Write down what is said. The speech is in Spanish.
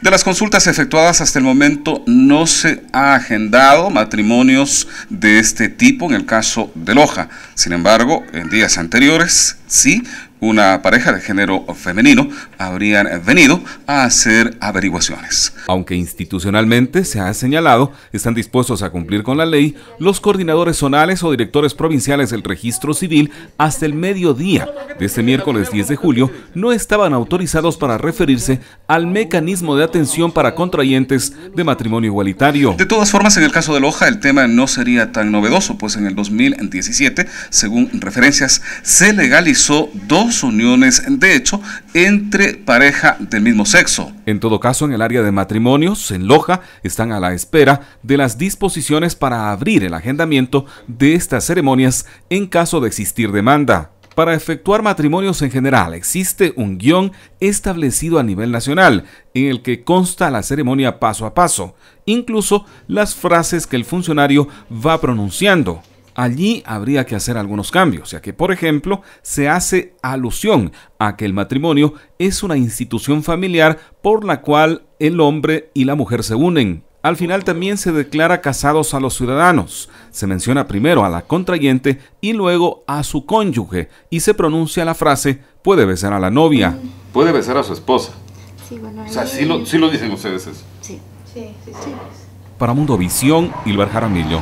De las consultas efectuadas hasta el momento no se ha agendado matrimonios de este tipo en el caso de Loja. Sin embargo, en días anteriores sí una pareja de género femenino habrían venido a hacer averiguaciones. Aunque institucionalmente se ha señalado están dispuestos a cumplir con la ley, los coordinadores zonales o directores provinciales del registro civil hasta el mediodía de este miércoles 10 de julio no estaban autorizados para referirse al mecanismo de atención para contrayentes de matrimonio igualitario. De todas formas, en el caso de Loja, el tema no sería tan novedoso, pues en el 2017, según referencias, se legalizó dos uniones de hecho entre pareja del mismo sexo. En todo caso, en el área de matrimonios, en Loja, están a la espera de las disposiciones para abrir el agendamiento de estas ceremonias en caso de existir demanda. Para efectuar matrimonios en general existe un guión establecido a nivel nacional en el que consta la ceremonia paso a paso, incluso las frases que el funcionario va pronunciando. Allí habría que hacer algunos cambios, ya que, por ejemplo, se hace alusión a que el matrimonio es una institución familiar por la cual el hombre y la mujer se unen. Al final también se declara casados a los ciudadanos. Se menciona primero a la contrayente y luego a su cónyuge y se pronuncia la frase puede besar a la novia. Puede besar a su esposa. Sí, o sea, sí lo, sí lo dicen ustedes eso. Sí, sí, sí. Para Mundo Visión, Jaramillo.